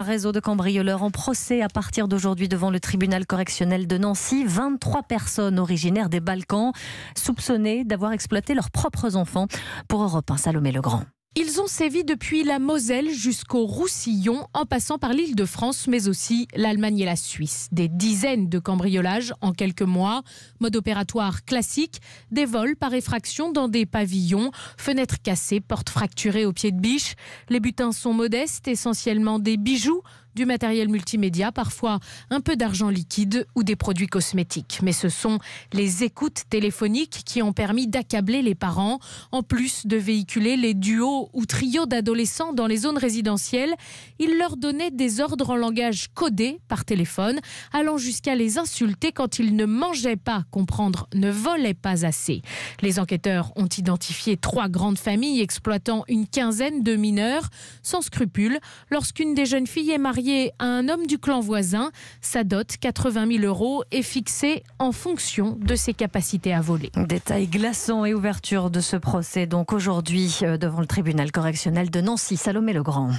Réseau de cambrioleurs en procès à partir d'aujourd'hui devant le tribunal correctionnel de Nancy. 23 personnes originaires des Balkans soupçonnées d'avoir exploité leurs propres enfants pour Europe 1. Salomé Legrand. Ils ont sévi depuis la Moselle jusqu'au Roussillon, en passant par l'île de France, mais aussi l'Allemagne et la Suisse. Des dizaines de cambriolages en quelques mois, mode opératoire classique, des vols par effraction dans des pavillons, fenêtres cassées, portes fracturées au pied de biche. Les butins sont modestes, essentiellement des bijoux, du matériel multimédia, parfois un peu d'argent liquide ou des produits cosmétiques. Mais ce sont les écoutes téléphoniques qui ont permis d'accabler les parents, en plus de véhiculer les duos ou trios d'adolescents dans les zones résidentielles. Ils leur donnaient des ordres en langage codé par téléphone, allant jusqu'à les insulter quand ils ne mangeaient pas, comprendre, ne volaient pas assez. Les enquêteurs ont identifié trois grandes familles exploitant une quinzaine de mineurs sans scrupule lorsqu'une des jeunes filles est mariée à un homme du clan voisin. Sa dot, 80 000 euros, est fixée en fonction de ses capacités à voler. Détail glaçant et ouverture de ce procès, donc aujourd'hui, euh, devant le tribunal correctionnel de Nancy, Salomé Legrand.